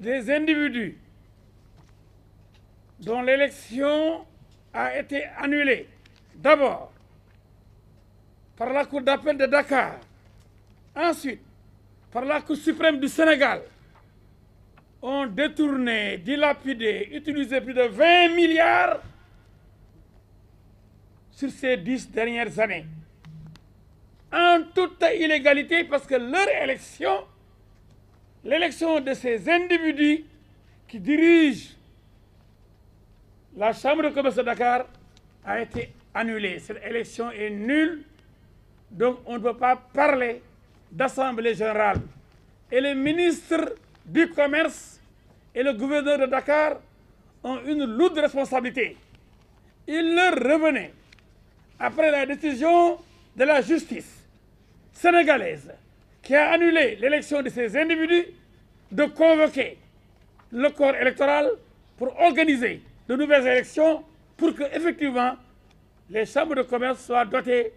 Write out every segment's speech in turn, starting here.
des individus dont l'élection a été annulée d'abord par la Cour d'appel de Dakar, ensuite par la Cour suprême du Sénégal, ont détourné, dilapidé, utilisé plus de 20 milliards sur ces dix dernières années. En toute illégalité, parce que leur élection l'élection de ces individus qui dirigent la Chambre de commerce de Dakar a été annulée. Cette élection est nulle, donc on ne peut pas parler d'Assemblée générale. Et les ministres du Commerce et le gouverneur de Dakar ont une lourde responsabilité. Il leur revenait, après la décision de la justice sénégalaise, qui a annulé l'élection de ces individus de convoquer le corps électoral pour organiser de nouvelles élections pour que effectivement les chambres de commerce soient dotées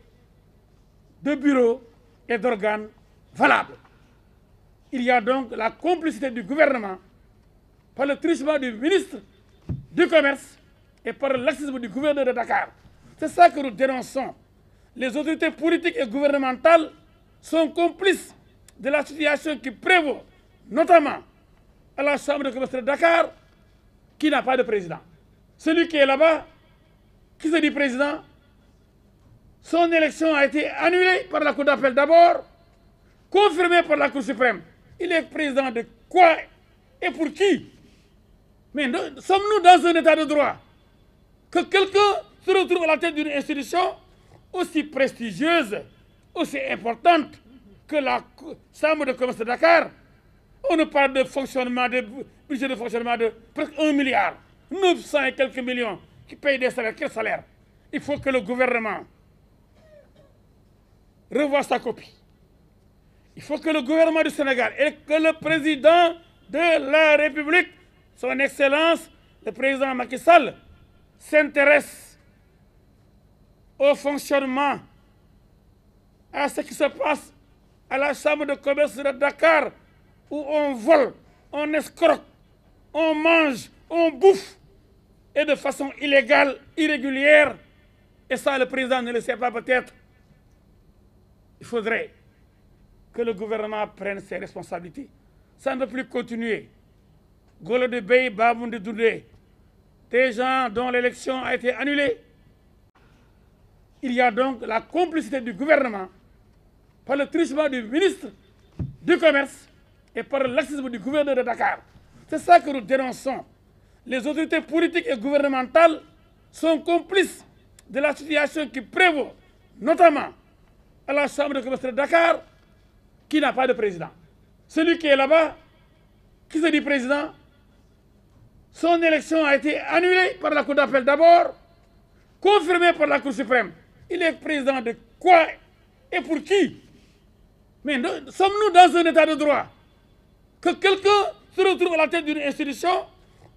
de bureaux et d'organes valables. Il y a donc la complicité du gouvernement par le trichement du ministre du Commerce et par le laxisme du gouverneur de Dakar. C'est ça que nous dénonçons. Les autorités politiques et gouvernementales sont complices de la situation qui prévaut, notamment à la Chambre de commerce de Dakar, qui n'a pas de président. Celui qui est là-bas, qui se dit président, son élection a été annulée par la Cour d'appel d'abord, confirmée par la Cour suprême. Il est président de quoi et pour qui Mais sommes-nous dans un état de droit Que quelqu'un se retrouve à la tête d'une institution aussi prestigieuse aussi importante que la Chambre de commerce de Dakar. On nous parle de fonctionnement, de budget de fonctionnement de presque 1 milliard, 900 et quelques millions qui payent des salaires. Quel salaire Il faut que le gouvernement revoie sa copie. Il faut que le gouvernement du Sénégal et que le président de la République, son Excellence, le président Macky Sall, s'intéresse au fonctionnement à ce qui se passe à la chambre de commerce de Dakar, où on vole, on escroque, on mange, on bouffe, et de façon illégale, irrégulière. Et ça, le président ne le sait pas peut-être. Il faudrait que le gouvernement prenne ses responsabilités. Ça ne peut plus continuer. Golo de Bey, Doudé, des gens dont l'élection a été annulée. Il y a donc la complicité du gouvernement par le truchement du ministre du Commerce et par le laxisme du gouverneur de Dakar. C'est ça que nous dénonçons. Les autorités politiques et gouvernementales sont complices de la situation qui prévaut, notamment à la Chambre de commerce de Dakar, qui n'a pas de président. Celui qui est là-bas, qui se dit président, son élection a été annulée par la Cour d'appel d'abord, confirmée par la Cour suprême. Il est président de quoi et pour qui mais sommes-nous dans un état de droit Que quelqu'un se retrouve à la tête d'une institution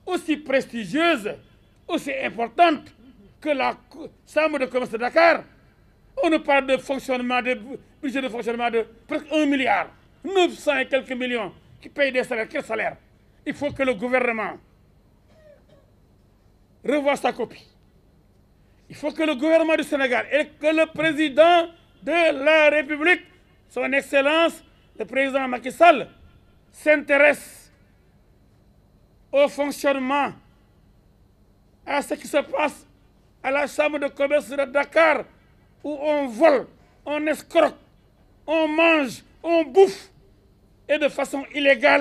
aussi prestigieuse, aussi importante que la Chambre de commerce de Dakar On ne parle de fonctionnement, de budget de fonctionnement de presque 1 milliard, 900 et quelques millions qui payent des salaires. Quel salaire Il faut que le gouvernement revoie sa copie. Il faut que le gouvernement du Sénégal et que le président de la République son Excellence, le président Macky Sall, s'intéresse au fonctionnement, à ce qui se passe à la Chambre de commerce de Dakar, où on vole, on escroque, on mange, on bouffe, et de façon illégale.